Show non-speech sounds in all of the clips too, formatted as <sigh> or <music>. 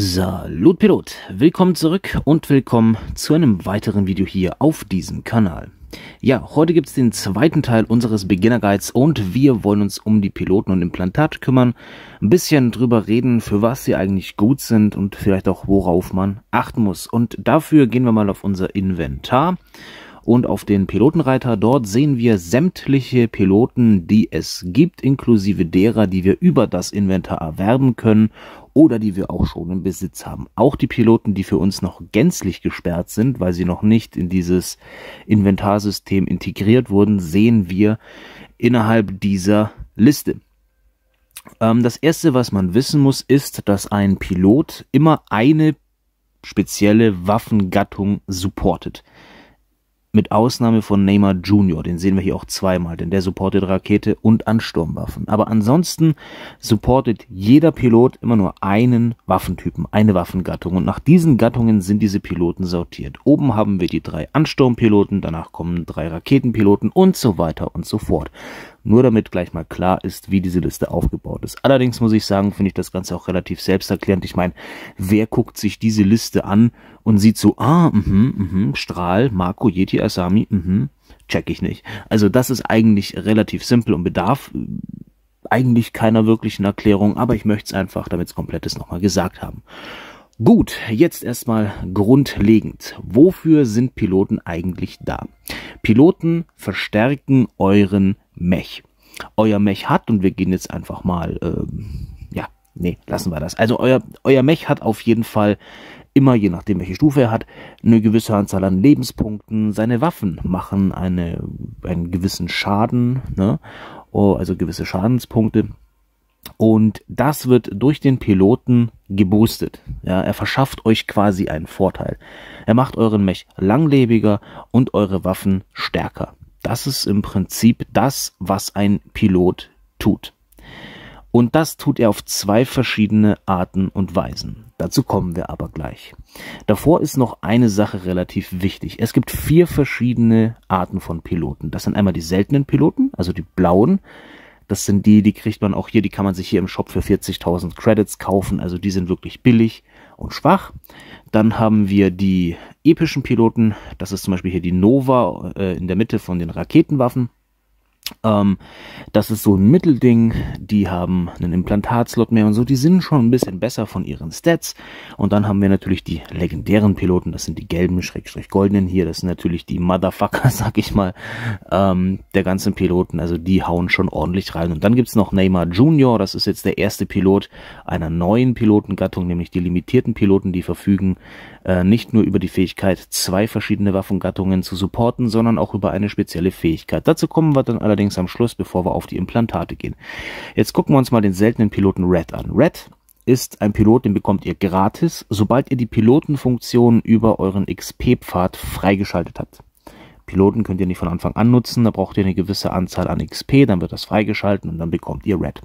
Salut Pilot, willkommen zurück und willkommen zu einem weiteren Video hier auf diesem Kanal. Ja, heute gibt es den zweiten Teil unseres Beginner Guides und wir wollen uns um die Piloten und Implantate kümmern, ein bisschen drüber reden, für was sie eigentlich gut sind und vielleicht auch worauf man achten muss. Und dafür gehen wir mal auf unser Inventar und auf den Pilotenreiter. Dort sehen wir sämtliche Piloten, die es gibt, inklusive derer, die wir über das Inventar erwerben können oder die wir auch schon im Besitz haben. Auch die Piloten, die für uns noch gänzlich gesperrt sind, weil sie noch nicht in dieses Inventarsystem integriert wurden, sehen wir innerhalb dieser Liste. Ähm, das Erste, was man wissen muss, ist, dass ein Pilot immer eine spezielle Waffengattung supportet mit Ausnahme von Neymar Junior, den sehen wir hier auch zweimal, denn der supportet Rakete und Ansturmwaffen. Aber ansonsten supportet jeder Pilot immer nur einen Waffentypen, eine Waffengattung. Und nach diesen Gattungen sind diese Piloten sortiert. Oben haben wir die drei Ansturmpiloten, danach kommen drei Raketenpiloten und so weiter und so fort. Nur damit gleich mal klar ist, wie diese Liste aufgebaut ist. Allerdings muss ich sagen, finde ich das Ganze auch relativ selbsterklärend. Ich meine, wer guckt sich diese Liste an und sieht so, ah, mhm, mhm, Strahl, Marco, Yeti, Asami, mhm, check ich nicht. Also das ist eigentlich relativ simpel und bedarf äh, eigentlich keiner wirklichen Erklärung, aber ich möchte es einfach, damit es komplett ist, nochmal gesagt haben. Gut, jetzt erstmal grundlegend. Wofür sind Piloten eigentlich da? Piloten verstärken euren Mech. Euer Mech hat, und wir gehen jetzt einfach mal, ähm, ja, nee, lassen wir das. Also euer, euer Mech hat auf jeden Fall immer, je nachdem welche Stufe er hat, eine gewisse Anzahl an Lebenspunkten. Seine Waffen machen eine, einen gewissen Schaden, ne? oh, also gewisse Schadenspunkte. Und das wird durch den Piloten geboostet. Ja, er verschafft euch quasi einen Vorteil. Er macht euren Mech langlebiger und eure Waffen stärker. Das ist im Prinzip das, was ein Pilot tut. Und das tut er auf zwei verschiedene Arten und Weisen. Dazu kommen wir aber gleich. Davor ist noch eine Sache relativ wichtig. Es gibt vier verschiedene Arten von Piloten. Das sind einmal die seltenen Piloten, also die blauen, das sind die, die kriegt man auch hier, die kann man sich hier im Shop für 40.000 Credits kaufen. Also die sind wirklich billig und schwach. Dann haben wir die epischen Piloten. Das ist zum Beispiel hier die Nova äh, in der Mitte von den Raketenwaffen. Ähm, das ist so ein Mittelding. Die haben einen Implantatslot mehr und so. Die sind schon ein bisschen besser von ihren Stats. Und dann haben wir natürlich die legendären Piloten. Das sind die gelben, schrägstrich goldenen hier. Das sind natürlich die Motherfucker, <laughs> sag ich mal, ähm, der ganzen Piloten. Also die hauen schon ordentlich rein. Und dann gibt es noch Neymar Junior. Das ist jetzt der erste Pilot einer neuen Pilotengattung, nämlich die limitierten Piloten, die verfügen äh, nicht nur über die Fähigkeit, zwei verschiedene Waffengattungen zu supporten, sondern auch über eine spezielle Fähigkeit. Dazu kommen wir dann allerdings allerdings am Schluss, bevor wir auf die Implantate gehen. Jetzt gucken wir uns mal den seltenen Piloten Red an. Red ist ein Pilot, den bekommt ihr gratis, sobald ihr die Pilotenfunktion über euren XP-Pfad freigeschaltet habt. Piloten könnt ihr nicht von Anfang an nutzen, da braucht ihr eine gewisse Anzahl an XP, dann wird das freigeschalten und dann bekommt ihr Red.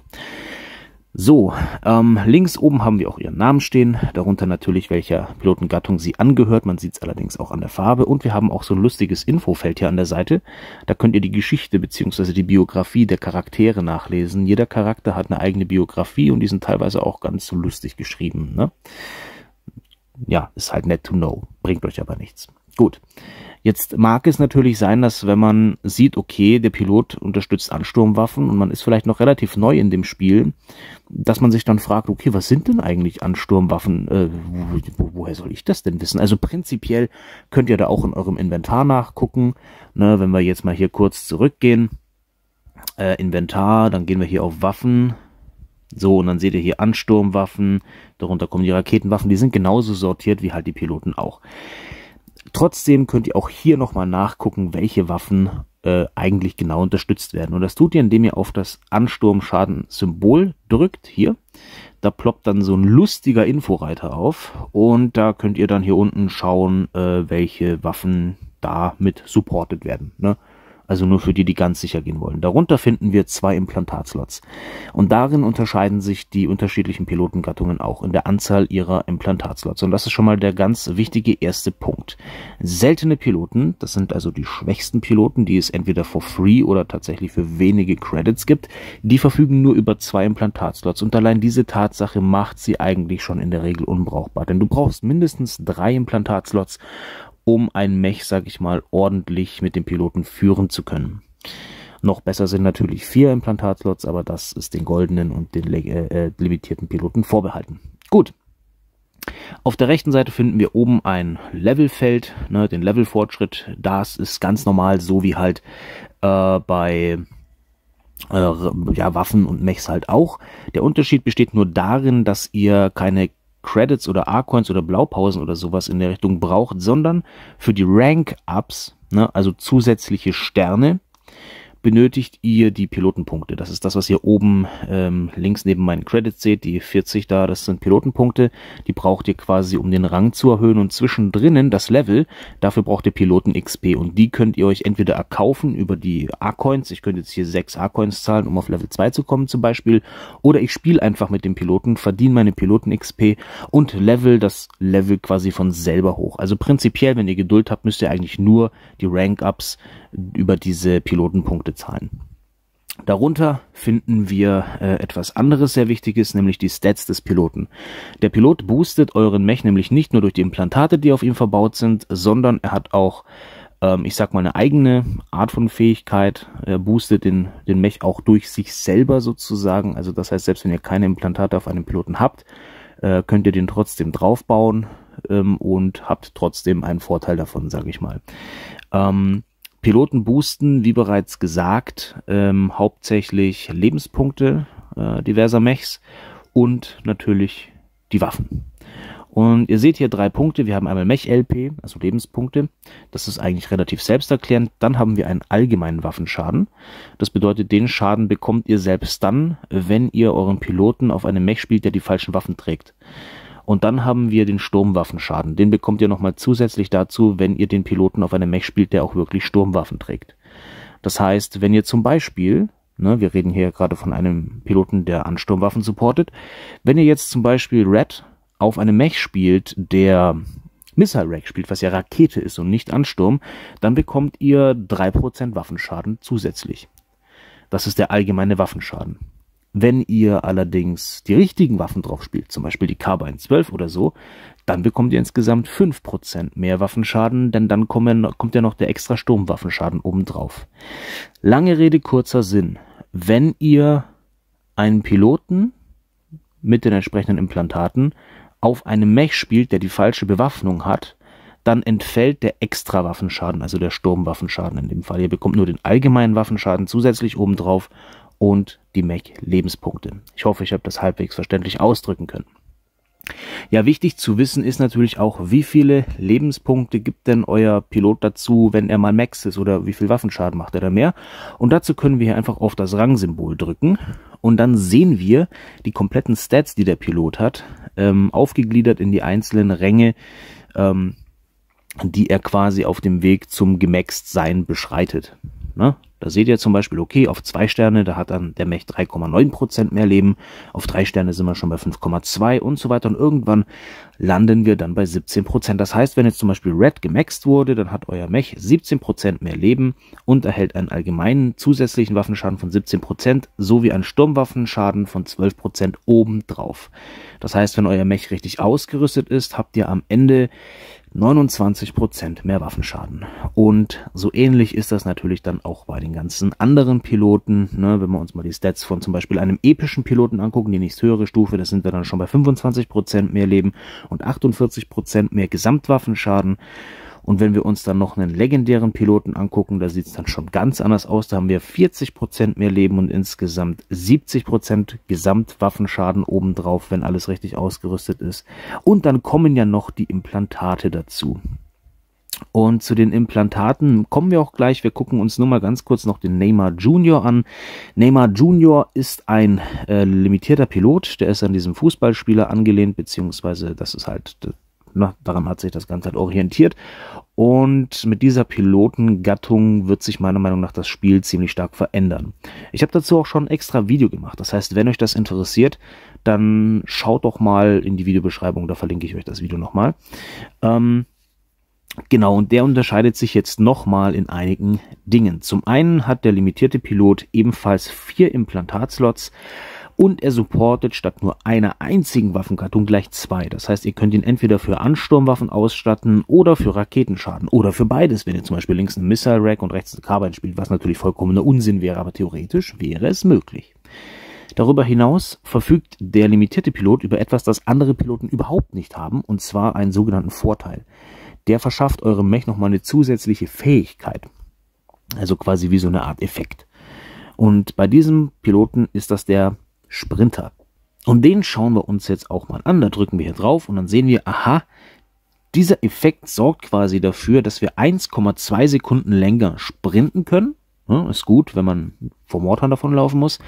So, ähm, links oben haben wir auch ihren Namen stehen, darunter natürlich, welcher Pilotengattung sie angehört. Man sieht es allerdings auch an der Farbe. Und wir haben auch so ein lustiges Infofeld hier an der Seite. Da könnt ihr die Geschichte bzw. die Biografie der Charaktere nachlesen. Jeder Charakter hat eine eigene Biografie und die sind teilweise auch ganz so lustig geschrieben. Ne? Ja, ist halt nett to know, bringt euch aber nichts. Gut. Jetzt mag es natürlich sein, dass wenn man sieht, okay, der Pilot unterstützt Ansturmwaffen und man ist vielleicht noch relativ neu in dem Spiel, dass man sich dann fragt, okay, was sind denn eigentlich Ansturmwaffen? Äh, wo, woher soll ich das denn wissen? Also prinzipiell könnt ihr da auch in eurem Inventar nachgucken. Ne, wenn wir jetzt mal hier kurz zurückgehen, äh, Inventar, dann gehen wir hier auf Waffen. So, und dann seht ihr hier Ansturmwaffen, darunter kommen die Raketenwaffen, die sind genauso sortiert wie halt die Piloten auch. Trotzdem könnt ihr auch hier nochmal nachgucken, welche Waffen äh, eigentlich genau unterstützt werden. Und das tut ihr, indem ihr auf das Ansturmschaden-Symbol drückt, hier. Da ploppt dann so ein lustiger Inforeiter auf und da könnt ihr dann hier unten schauen, äh, welche Waffen da mit supported werden. Ne? also nur für die, die ganz sicher gehen wollen. Darunter finden wir zwei Implantatslots. Und darin unterscheiden sich die unterschiedlichen Pilotengattungen auch in der Anzahl ihrer Implantatslots. Und das ist schon mal der ganz wichtige erste Punkt. Seltene Piloten, das sind also die schwächsten Piloten, die es entweder for free oder tatsächlich für wenige Credits gibt, die verfügen nur über zwei Implantatslots. Und allein diese Tatsache macht sie eigentlich schon in der Regel unbrauchbar. Denn du brauchst mindestens drei Implantatslots, um ein Mech, sag ich mal, ordentlich mit dem Piloten führen zu können. Noch besser sind natürlich vier Implantatslots, aber das ist den goldenen und den äh, äh, limitierten Piloten vorbehalten. Gut. Auf der rechten Seite finden wir oben ein Levelfeld, ne, den Levelfortschritt. Das ist ganz normal, so wie halt äh, bei äh, ja, Waffen und Mechs halt auch. Der Unterschied besteht nur darin, dass ihr keine Credits oder A-Coins oder Blaupausen oder sowas in der Richtung braucht, sondern für die Rank-Ups, ne, also zusätzliche Sterne, benötigt ihr die Pilotenpunkte. Das ist das, was ihr oben ähm, links neben meinen Credits seht, die 40 da, das sind Pilotenpunkte. Die braucht ihr quasi, um den Rang zu erhöhen und zwischendrin das Level. Dafür braucht ihr Piloten XP und die könnt ihr euch entweder erkaufen über die A-Coins. Ich könnte jetzt hier 6 A-Coins zahlen, um auf Level 2 zu kommen zum Beispiel. Oder ich spiele einfach mit dem Piloten, verdiene meine Piloten XP und level das Level quasi von selber hoch. Also prinzipiell, wenn ihr Geduld habt, müsst ihr eigentlich nur die Rank-Ups über diese Pilotenpunkte zahlen. Darunter finden wir äh, etwas anderes sehr Wichtiges, nämlich die Stats des Piloten. Der Pilot boostet euren Mech nämlich nicht nur durch die Implantate, die auf ihm verbaut sind, sondern er hat auch, ähm, ich sag mal, eine eigene Art von Fähigkeit. Er boostet den, den Mech auch durch sich selber sozusagen. Also das heißt, selbst wenn ihr keine Implantate auf einem Piloten habt, äh, könnt ihr den trotzdem draufbauen ähm, und habt trotzdem einen Vorteil davon, sage ich mal. Ähm, Piloten boosten, wie bereits gesagt, ähm, hauptsächlich Lebenspunkte äh, diverser Mechs und natürlich die Waffen. Und ihr seht hier drei Punkte. Wir haben einmal Mech-LP, also Lebenspunkte. Das ist eigentlich relativ selbsterklärend. Dann haben wir einen allgemeinen Waffenschaden. Das bedeutet, den Schaden bekommt ihr selbst dann, wenn ihr euren Piloten auf einem Mech spielt, der die falschen Waffen trägt. Und dann haben wir den Sturmwaffenschaden. Den bekommt ihr nochmal zusätzlich dazu, wenn ihr den Piloten auf einem Mech spielt, der auch wirklich Sturmwaffen trägt. Das heißt, wenn ihr zum Beispiel, ne, wir reden hier gerade von einem Piloten, der Ansturmwaffen supportet, wenn ihr jetzt zum Beispiel Red auf einem Mech spielt, der Missile Rack spielt, was ja Rakete ist und nicht Ansturm, dann bekommt ihr 3% Waffenschaden zusätzlich. Das ist der allgemeine Waffenschaden. Wenn ihr allerdings die richtigen Waffen drauf spielt, zum Beispiel die Carbine 12 oder so, dann bekommt ihr insgesamt 5% mehr Waffenschaden, denn dann kommen, kommt ja noch der extra Sturmwaffenschaden obendrauf. Lange Rede, kurzer Sinn. Wenn ihr einen Piloten mit den entsprechenden Implantaten auf einem Mech spielt, der die falsche Bewaffnung hat, dann entfällt der extra Waffenschaden, also der Sturmwaffenschaden in dem Fall. Ihr bekommt nur den allgemeinen Waffenschaden zusätzlich obendrauf und die Mac-Lebenspunkte. Ich hoffe, ich habe das halbwegs verständlich ausdrücken können. Ja, wichtig zu wissen ist natürlich auch, wie viele Lebenspunkte gibt denn euer Pilot dazu, wenn er mal Max ist oder wie viel Waffenschaden macht er da mehr. Und dazu können wir hier einfach auf das Rangsymbol drücken und dann sehen wir die kompletten Stats, die der Pilot hat, ähm, aufgegliedert in die einzelnen Ränge, ähm, die er quasi auf dem Weg zum Gemaxt sein beschreitet. Ne? Da seht ihr zum Beispiel, okay, auf zwei Sterne, da hat dann der Mech 3,9% mehr Leben, auf drei Sterne sind wir schon bei 5,2 und so weiter und irgendwann landen wir dann bei 17%. Das heißt, wenn jetzt zum Beispiel Red gemaxt wurde, dann hat euer Mech 17% mehr Leben und erhält einen allgemeinen zusätzlichen Waffenschaden von 17% sowie einen Sturmwaffenschaden von 12% obendrauf. Das heißt, wenn euer Mech richtig ausgerüstet ist, habt ihr am Ende 29% mehr Waffenschaden. Und so ähnlich ist das natürlich dann auch bei den ganzen anderen Piloten. Ne? Wenn wir uns mal die Stats von zum Beispiel einem epischen Piloten angucken, die nächst höhere Stufe, das sind wir dann schon bei 25% mehr Leben und 48% mehr Gesamtwaffenschaden. Und wenn wir uns dann noch einen legendären Piloten angucken, da sieht es dann schon ganz anders aus. Da haben wir 40% Prozent mehr Leben und insgesamt 70% Prozent Gesamtwaffenschaden obendrauf, wenn alles richtig ausgerüstet ist. Und dann kommen ja noch die Implantate dazu. Und zu den Implantaten kommen wir auch gleich. Wir gucken uns nur mal ganz kurz noch den Neymar Junior an. Neymar Junior ist ein äh, limitierter Pilot, der ist an diesem Fußballspieler angelehnt, beziehungsweise das ist halt na, ne, daran hat sich das Ganze halt orientiert. Und mit dieser Pilotengattung wird sich meiner Meinung nach das Spiel ziemlich stark verändern. Ich habe dazu auch schon ein extra Video gemacht. Das heißt, wenn euch das interessiert, dann schaut doch mal in die Videobeschreibung, da verlinke ich euch das Video nochmal. Ähm, Genau, und der unterscheidet sich jetzt nochmal in einigen Dingen. Zum einen hat der limitierte Pilot ebenfalls vier Implantatslots, und er supportet statt nur einer einzigen Waffengattung gleich zwei. Das heißt, ihr könnt ihn entweder für Ansturmwaffen ausstatten oder für Raketenschaden oder für beides, wenn ihr zum Beispiel links einen Missile Rack und rechts einen Carbine spielt, was natürlich vollkommener Unsinn wäre, aber theoretisch wäre es möglich. Darüber hinaus verfügt der limitierte Pilot über etwas, das andere Piloten überhaupt nicht haben, und zwar einen sogenannten Vorteil. Der verschafft eurem Mech nochmal eine zusätzliche Fähigkeit. Also quasi wie so eine Art Effekt. Und bei diesem Piloten ist das der Sprinter. Und den schauen wir uns jetzt auch mal an. Da drücken wir hier drauf und dann sehen wir, aha, dieser Effekt sorgt quasi dafür, dass wir 1,2 Sekunden länger sprinten können. Ja, ist gut, wenn man vor Mordhahn davon laufen muss.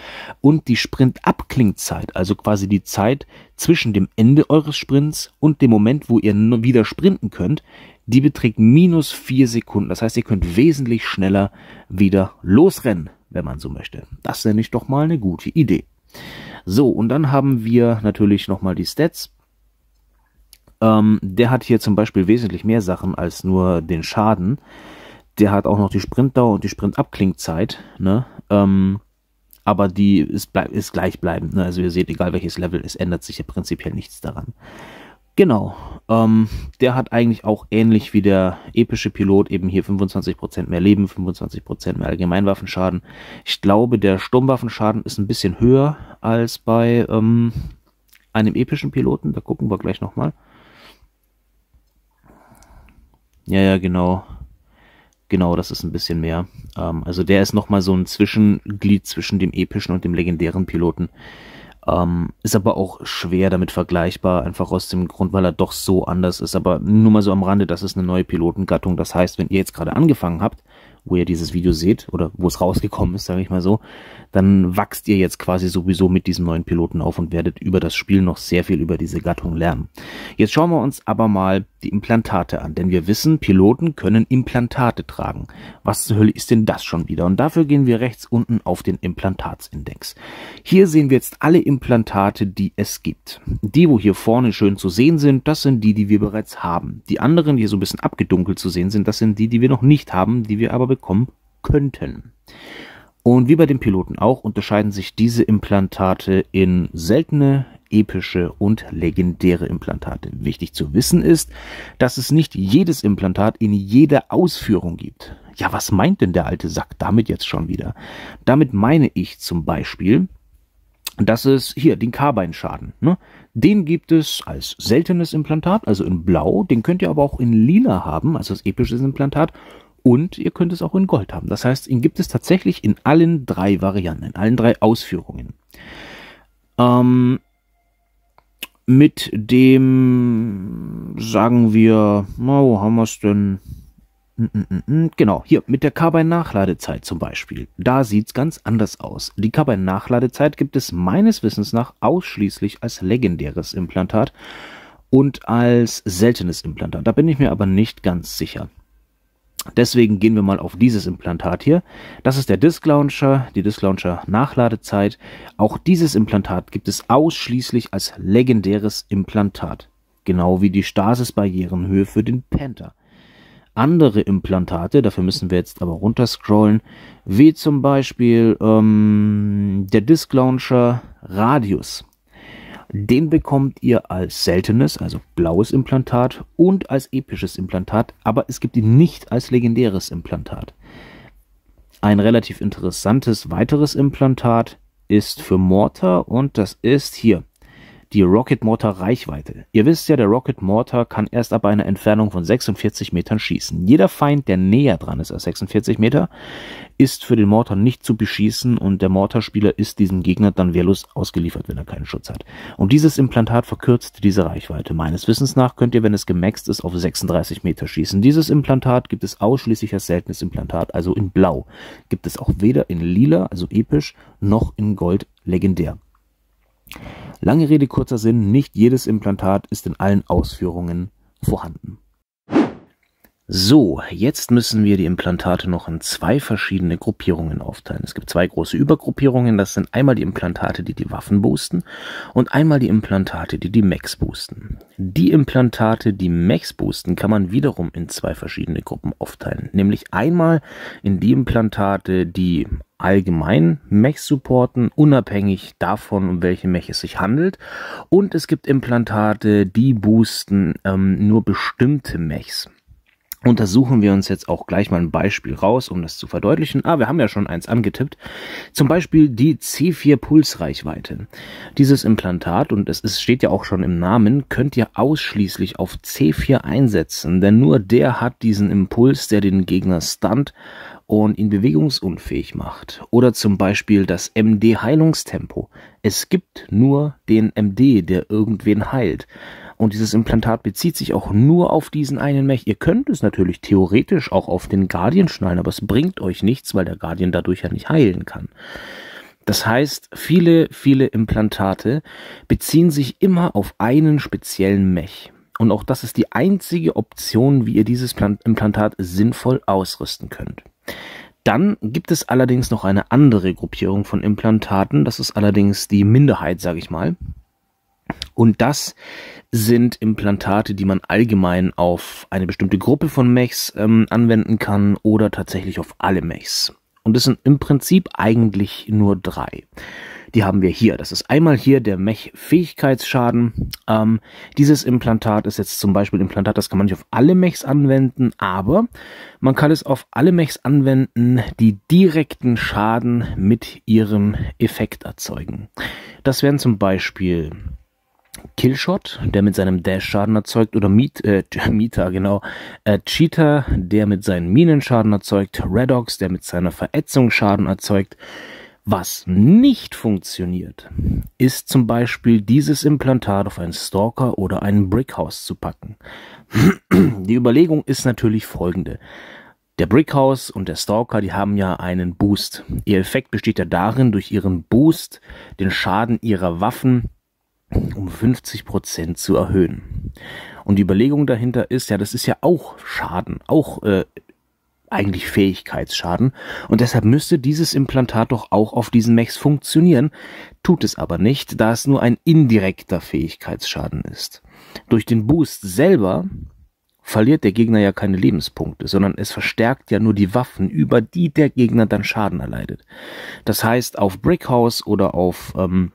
Und die Sprint-Abklingzeit, also quasi die Zeit zwischen dem Ende eures Sprints und dem Moment, wo ihr wieder sprinten könnt, die beträgt minus 4 Sekunden. Das heißt, ihr könnt wesentlich schneller wieder losrennen, wenn man so möchte. Das nenne ich doch mal eine gute Idee. So, und dann haben wir natürlich nochmal die Stats. Ähm, der hat hier zum Beispiel wesentlich mehr Sachen als nur den Schaden. Der hat auch noch die Sprintdauer und die Sprintabklingzeit. Ne? Ähm, aber die ist, ist gleichbleibend. Ne? Also ihr seht, egal welches Level, es ändert sich ja prinzipiell nichts daran. Genau. Ähm, der hat eigentlich auch ähnlich wie der epische Pilot eben hier 25% mehr Leben, 25% mehr Allgemeinwaffenschaden. Ich glaube, der Sturmwaffenschaden ist ein bisschen höher als bei ähm, einem epischen Piloten. Da gucken wir gleich nochmal. Ja, ja, genau. Genau, das ist ein bisschen mehr. Ähm, also der ist nochmal so ein Zwischenglied zwischen dem epischen und dem legendären Piloten. Ähm, ist aber auch schwer damit vergleichbar, einfach aus dem Grund, weil er doch so anders ist. Aber nur mal so am Rande, das ist eine neue Pilotengattung. Das heißt, wenn ihr jetzt gerade angefangen habt, wo ihr dieses Video seht oder wo es rausgekommen ist, sage ich mal so, dann wachst ihr jetzt quasi sowieso mit diesem neuen Piloten auf und werdet über das Spiel noch sehr viel über diese Gattung lernen. Jetzt schauen wir uns aber mal die Implantate an. Denn wir wissen, Piloten können Implantate tragen. Was zur Hölle ist denn das schon wieder? Und dafür gehen wir rechts unten auf den Implantatsindex. Hier sehen wir jetzt alle Implantate, die es gibt. Die, wo hier vorne schön zu sehen sind, das sind die, die wir bereits haben. Die anderen, die so ein bisschen abgedunkelt zu sehen sind, das sind die, die wir noch nicht haben, die wir aber bekommen könnten. Und wie bei den Piloten auch unterscheiden sich diese Implantate in seltene, epische und legendäre Implantate. Wichtig zu wissen ist, dass es nicht jedes Implantat in jeder Ausführung gibt. Ja, was meint denn der alte Sack damit jetzt schon wieder? Damit meine ich zum Beispiel, dass es hier den Carbeinschaden, ne? den gibt es als seltenes Implantat, also in Blau, den könnt ihr aber auch in Lila haben, also das epische Implantat und ihr könnt es auch in Gold haben. Das heißt, ihn gibt es tatsächlich in allen drei Varianten, in allen drei Ausführungen. Ähm, mit dem, sagen wir, wo haben wir es denn? Hm, hm, hm, genau, hier mit der Carbine-Nachladezeit zum Beispiel. Da sieht es ganz anders aus. Die Carbine-Nachladezeit gibt es meines Wissens nach ausschließlich als legendäres Implantat und als seltenes Implantat. Da bin ich mir aber nicht ganz sicher. Deswegen gehen wir mal auf dieses Implantat hier. Das ist der Disk Launcher, die Disk Launcher Nachladezeit. Auch dieses Implantat gibt es ausschließlich als legendäres Implantat. Genau wie die Stasis-Barrierenhöhe für den Panther. Andere Implantate, dafür müssen wir jetzt aber runterscrollen, wie zum Beispiel ähm, der Disk Launcher Radius. Den bekommt ihr als seltenes, also blaues Implantat und als episches Implantat, aber es gibt ihn nicht als legendäres Implantat. Ein relativ interessantes weiteres Implantat ist für Mortar und das ist hier die Rocket Mortar Reichweite. Ihr wisst ja, der Rocket Mortar kann erst ab einer Entfernung von 46 Metern schießen. Jeder Feind, der näher dran ist als 46 Meter, ist für den Mortar nicht zu beschießen und der Mortar-Spieler ist diesem Gegner dann wehrlos ausgeliefert, wenn er keinen Schutz hat. Und dieses Implantat verkürzt diese Reichweite. Meines Wissens nach könnt ihr, wenn es gemaxt ist, auf 36 Meter schießen. Dieses Implantat gibt es ausschließlich als seltenes Implantat, also in Blau. Gibt es auch weder in Lila, also episch, noch in Gold legendär. Lange Rede, kurzer Sinn, nicht jedes Implantat ist in allen Ausführungen vorhanden. So, jetzt müssen wir die Implantate noch in zwei verschiedene Gruppierungen aufteilen. Es gibt zwei große Übergruppierungen. Das sind einmal die Implantate, die die Waffen boosten und einmal die Implantate, die die Mechs boosten. Die Implantate, die Mechs boosten, kann man wiederum in zwei verschiedene Gruppen aufteilen. Nämlich einmal in die Implantate, die allgemein Mechs supporten, unabhängig davon, um welche Mech es sich handelt. Und es gibt Implantate, die boosten ähm, nur bestimmte Mechs untersuchen wir uns jetzt auch gleich mal ein Beispiel raus, um das zu verdeutlichen. Ah, wir haben ja schon eins angetippt. Zum Beispiel die C4-Pulsreichweite. Dieses Implantat, und es ist, steht ja auch schon im Namen, könnt ihr ausschließlich auf C4 einsetzen, denn nur der hat diesen Impuls, der den Gegner stunt und ihn bewegungsunfähig macht. Oder zum Beispiel das MD-Heilungstempo. Es gibt nur den MD, der irgendwen heilt. Und dieses Implantat bezieht sich auch nur auf diesen einen Mech. Ihr könnt es natürlich theoretisch auch auf den Guardian schneiden, aber es bringt euch nichts, weil der Guardian dadurch ja nicht heilen kann. Das heißt, viele, viele Implantate beziehen sich immer auf einen speziellen Mech. Und auch das ist die einzige Option, wie ihr dieses Implantat sinnvoll ausrüsten könnt. Dann gibt es allerdings noch eine andere Gruppierung von Implantaten. Das ist allerdings die Minderheit, sage ich mal. Und das sind Implantate, die man allgemein auf eine bestimmte Gruppe von Mechs ähm, anwenden kann oder tatsächlich auf alle Mechs. Und es sind im Prinzip eigentlich nur drei. Die haben wir hier. Das ist einmal hier der Mech-Fähigkeitsschaden. Ähm, dieses Implantat ist jetzt zum Beispiel ein Implantat, das kann man nicht auf alle Mechs anwenden, aber man kann es auf alle Mechs anwenden, die direkten Schaden mit ihrem Effekt erzeugen. Das wären zum Beispiel Killshot, der mit seinem Dash Schaden erzeugt, oder Miet, äh, Mita, genau, äh, Cheetah, der mit seinen Minen Schaden erzeugt, Redox, der mit seiner Verätzung Schaden erzeugt. Was nicht funktioniert, ist zum Beispiel dieses Implantat auf einen Stalker oder einen Brickhouse zu packen. <clears throat> Die Überlegung ist natürlich folgende. Der Brickhouse und der Stalker, die haben ja einen Boost. Ihr Effekt besteht ja darin, durch ihren Boost den Schaden ihrer Waffen um 50 Prozent zu erhöhen. Und die Überlegung dahinter ist, ja, das ist ja auch Schaden, auch äh, eigentlich Fähigkeitsschaden. Und deshalb müsste dieses Implantat doch auch auf diesen Mechs funktionieren, tut es aber nicht, da es nur ein indirekter Fähigkeitsschaden ist. Durch den Boost selber verliert der Gegner ja keine Lebenspunkte, sondern es verstärkt ja nur die Waffen, über die der Gegner dann Schaden erleidet. Das heißt, auf Brickhouse oder auf ähm,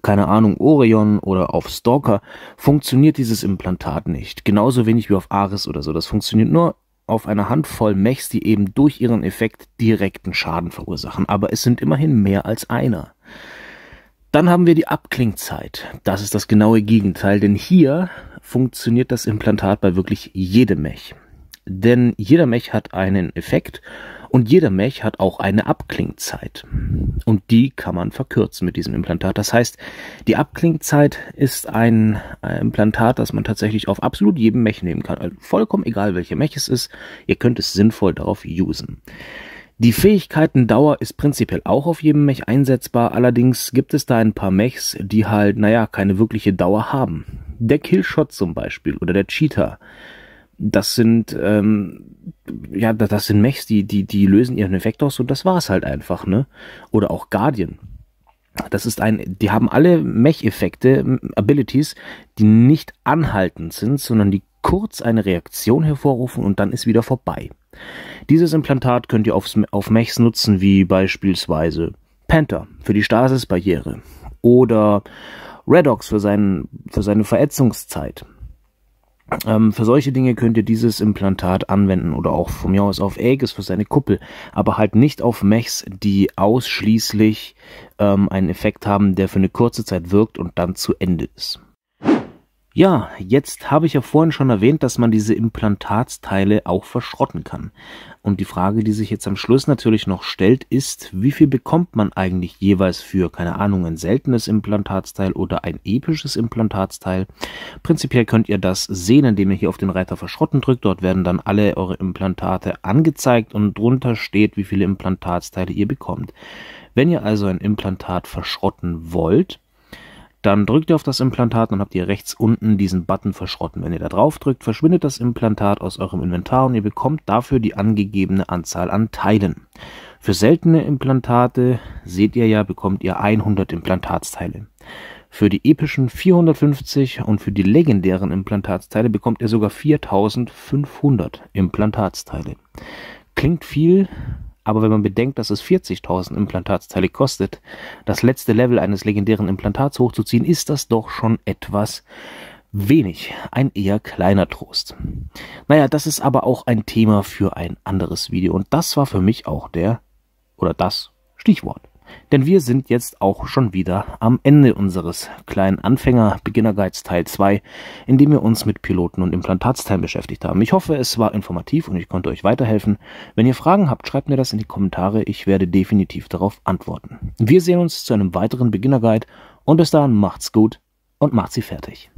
keine Ahnung, Orion oder auf Stalker, funktioniert dieses Implantat nicht. Genauso wenig wie auf Ares oder so. Das funktioniert nur auf einer Handvoll Mechs, die eben durch ihren Effekt direkten Schaden verursachen. Aber es sind immerhin mehr als einer. Dann haben wir die Abklingzeit. Das ist das genaue Gegenteil, denn hier funktioniert das Implantat bei wirklich jedem Mech. Denn jeder Mech hat einen Effekt und jeder Mech hat auch eine Abklingzeit. Und die kann man verkürzen mit diesem Implantat. Das heißt, die Abklingzeit ist ein äh, Implantat, das man tatsächlich auf absolut jedem Mech nehmen kann. Also vollkommen egal, welche Mech es ist. Ihr könnt es sinnvoll darauf usen. Die Fähigkeiten-Dauer ist prinzipiell auch auf jedem Mech einsetzbar, allerdings gibt es da ein paar Mechs, die halt, naja, keine wirkliche Dauer haben. Der Killshot zum Beispiel oder der Cheater das sind ähm, ja, das sind Mechs, die die die lösen ihren Effekt aus und das war's halt einfach, ne? Oder auch Guardian. Das ist ein, die haben alle Mech-Effekte, Abilities, die nicht anhaltend sind, sondern die kurz eine Reaktion hervorrufen und dann ist wieder vorbei. Dieses Implantat könnt ihr aufs, auf Mechs nutzen, wie beispielsweise Panther für die Stasisbarriere oder Redox für, seinen, für seine Verätzungszeit ähm, für solche Dinge könnt ihr dieses Implantat anwenden oder auch von mir aus auf Aegis für seine Kuppel, aber halt nicht auf Mechs, die ausschließlich ähm, einen Effekt haben, der für eine kurze Zeit wirkt und dann zu Ende ist. Ja, jetzt habe ich ja vorhin schon erwähnt, dass man diese Implantatsteile auch verschrotten kann. Und die Frage, die sich jetzt am Schluss natürlich noch stellt, ist, wie viel bekommt man eigentlich jeweils für, keine Ahnung, ein seltenes Implantatsteil oder ein episches Implantatsteil? Prinzipiell könnt ihr das sehen, indem ihr hier auf den Reiter Verschrotten drückt. Dort werden dann alle eure Implantate angezeigt und drunter steht, wie viele Implantatsteile ihr bekommt. Wenn ihr also ein Implantat verschrotten wollt, dann drückt ihr auf das Implantat und habt ihr rechts unten diesen Button verschrotten. Wenn ihr da drauf drückt, verschwindet das Implantat aus eurem Inventar und ihr bekommt dafür die angegebene Anzahl an Teilen. Für seltene Implantate, seht ihr ja, bekommt ihr 100 Implantatsteile. Für die epischen 450 und für die legendären Implantatsteile bekommt ihr sogar 4500 Implantatsteile. Klingt viel, aber wenn man bedenkt, dass es 40.000 Implantatsteile kostet, das letzte Level eines legendären Implantats hochzuziehen, ist das doch schon etwas wenig. Ein eher kleiner Trost. Naja, das ist aber auch ein Thema für ein anderes Video. Und das war für mich auch der, oder das Stichwort. Denn wir sind jetzt auch schon wieder am Ende unseres kleinen Anfänger-Beginner-Guides Teil 2, in dem wir uns mit Piloten und Implantatsteilen beschäftigt haben. Ich hoffe, es war informativ und ich konnte euch weiterhelfen. Wenn ihr Fragen habt, schreibt mir das in die Kommentare. Ich werde definitiv darauf antworten. Wir sehen uns zu einem weiteren Beginner-Guide und bis dahin macht's gut und macht sie fertig.